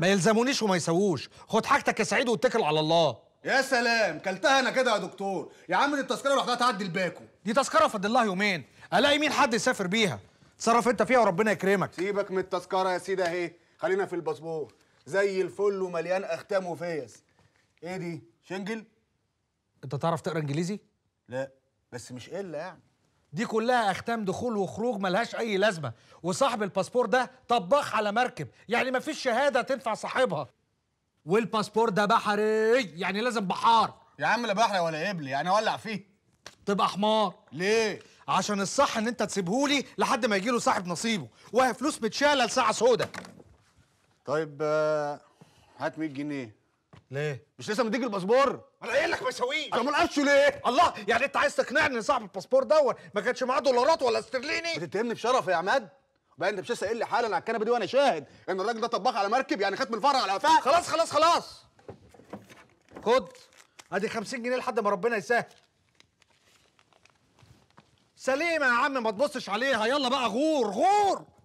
ما يلزمونيش وما يسووش خد حاجتك يا سعيد واتكل على الله يا سلام كلتها انا كده يا دكتور يا عم دي التذكره لوحدها تعدي الباكو دي تذكره فضل الله يومين الاقي مين حد يسافر بيها تصرف انت فيها وربنا يكرمك سيبك من التذكره يا سيدي اهي خلينا في الباسبور زي الفل ومليان اختام وفيس ايه دي شنجل انت تعرف تقرا انجليزي لا بس مش الا يعني دي كلها اختام دخول وخروج ملهاش اي لازمه وصاحب الباسبور ده طباخ على مركب يعني مفيش شهاده تنفع صاحبها والباسبور ده بحري يعني لازم بحار يا عم لا بحر ولا ابلي يعني اولع فيه تبقى حمار ليه عشان الصح ان انت تسيبهولي لحد ما يجيله صاحب نصيبه وهي فلوس متشاله لساعه سودا طيب آه، هات 100 جنيه ليه؟ مش لسه مديك الباسبور؟ انا قايل لك ما اسويش انا ما نقفشه ليه؟ الله يعني انت عايز تقنعني ان صاحب الباسبور دوت ما كانش معاه دولارات ولا استرليني؟ بتتهمني بشرف يا عماد؟ بقى انت مش لسه قايل لي حالا على الكنبه دي وانا شاهد ان الراجل ده طباخ على مركب يعني من الفرع على قفاك خلاص خلاص خلاص خد ادي 50 جنيه لحد ما ربنا يسهل سليمه يا عم ما تبصش عليها يلا بقى غور غور